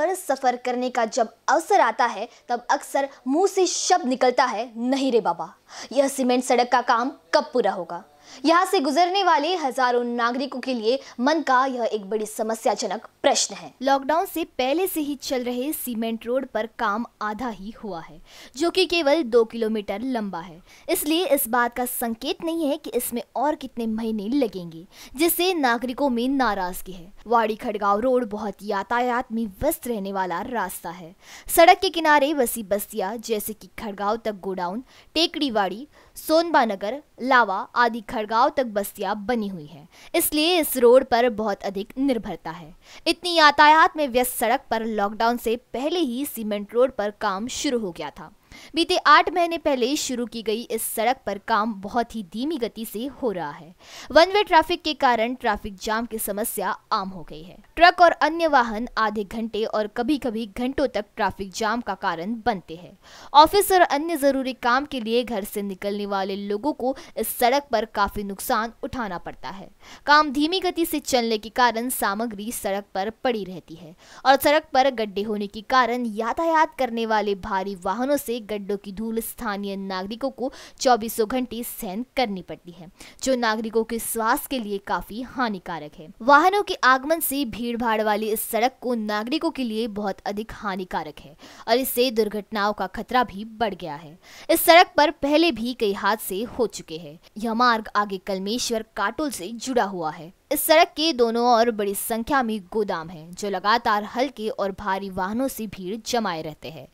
पर सफ़र करने का जब अवसर आता है तब अक्सर मुंह से शब्द निकलता है नहीं रे बाबा यह सीमेंट सड़क का काम कब पूरा होगा यहाँ से गुजरने वाले हजारों नागरिकों के लिए मन का यह एक बड़ी समस्याजनक प्रश्न है लॉकडाउन से पहले से ही चल रहे सीमेंट रोड पर काम आधा ही हुआ है जो कि केवल दो किलोमीटर लंबा है इसलिए इस बात का संकेत नहीं है कि इसमें और कितने महीने लगेंगे जिससे नागरिकों में नाराजगी है वाड़ी खड़गांव रोड बहुत यातायात में व्यस्त रहने वाला रास्ता है सड़क के किनारे वसी बस्तियां जैसे कि खड़गांव तक गोडाउन टेकड़ीवाड़ी सोनबानगर लावा आदि खड़गांव तक बस्तियां बनी हुई हैं इसलिए इस रोड पर बहुत अधिक निर्भरता है इतनी यातायात में व्यस्त सड़क पर लॉकडाउन से पहले ही सीमेंट रोड पर काम शुरू हो गया था बीते आठ महीने पहले शुरू की गई इस सड़क पर काम बहुत ही धीमी गति से हो रहा है वन वे ट्रैफिक के कारण ट्रैफिक जाम की समस्या आम हो गई है ट्रक और अन्य वाहन आधे घंटे और कभी कभी घंटों तक ट्रैफिक जाम का कारण बनते हैं ऑफिस और अन्य जरूरी काम के लिए घर से निकलने वाले लोगों को इस सड़क पर काफी नुकसान उठाना पड़ता है काम धीमी गति से चलने के कारण सामग्री सड़क पर पड़ी रहती है और सड़क पर गड्ढे होने के कारण यातायात करने वाले भारी वाहनों से गड्ढों की धूल स्थानीय नागरिकों को चौबीसों घंटे सहन करनी पड़ती है जो नागरिकों के स्वास्थ्य के लिए काफी हानिकारक है वाहनों के आगमन से भीड़ भाड़ वाली इस सड़क को नागरिकों के लिए बहुत अधिक हानिकारक है और इससे दुर्घटनाओं का खतरा भी बढ़ गया है इस सड़क पर पहले भी कई हादसे हो चुके हैं यह मार्ग आगे कलमेश्वर काटोल से जुड़ा हुआ है इस सड़क के दोनों ओर बड़ी संख्या में गोदाम हैं जो लगातार हल्के और भारी वाहनों से भीड़ जमाए रहते हैं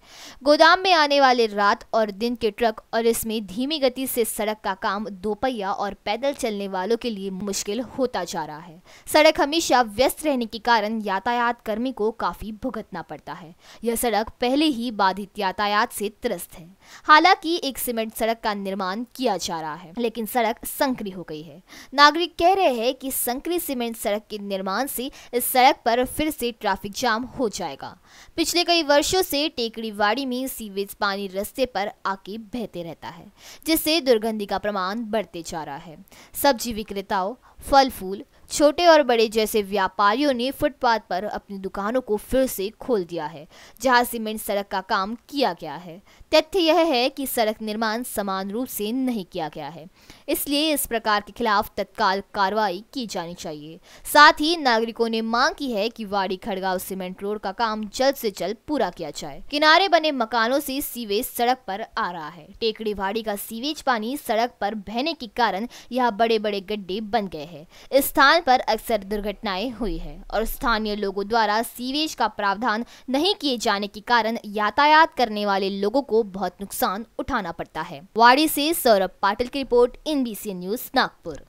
गोदाम में आने वाले रात और दिन के ट्रक और इसमें धीमी गति से सड़क का काम दोपहिया और पैदल चलने वालों के लिए मुश्किल होता जा रहा है सड़क हमेशा व्यस्त रहने के कारण यातायात कर्मी को काफी भुगतना पड़ता है यह सड़क पहले ही बाधित यातायात से त्रस्त है हालांकि एक सीमेंट सड़क का निर्माण किया जा रहा है लेकिन सड़क संकरी हो गई है नागरिक कह रहे हैं कि संक सकरी सीमेंट सड़क के निर्माण से इस सड़क पर फिर से ट्रैफिक जाम हो जाएगा पिछले कई वर्षों से टेकड़ीवाड़ी में सीवेज पानी रस्ते पर आके बहते रहता है जिससे दुर्गंधी का प्रमाण बढ़ते जा रहा है सब्जी विक्रेताओं फल फूल छोटे और बड़े जैसे व्यापारियों ने फुटपाथ पर अपनी दुकानों को फिर से खोल दिया है जहां सीमेंट सड़क का काम किया गया है तथ्य यह है कि सड़क निर्माण समान रूप से नहीं किया गया है इसलिए इस प्रकार के खिलाफ तत्काल कार्रवाई की जानी चाहिए साथ ही नागरिकों ने मांग की है कि वाड़ी खड़गांव सीमेंट रोड का काम जल्द से जल्द पूरा किया जाए किनारे बने मकानों से सीवेज सड़क पर आ रहा है टेकड़ी वाड़ी का सीवेज पानी सड़क पर बहने के कारण यहाँ बड़े बड़े गड्ढे बन गए हैं स्थान स्थान पर अक्सर दुर्घटनाएं हुई है और स्थानीय लोगों द्वारा सीवेज का प्रावधान नहीं किए जाने के कारण यातायात करने वाले लोगों को बहुत नुकसान उठाना पड़ता है वाड़ी से सौरभ पाटिल की रिपोर्ट एनबीसी न्यूज नागपुर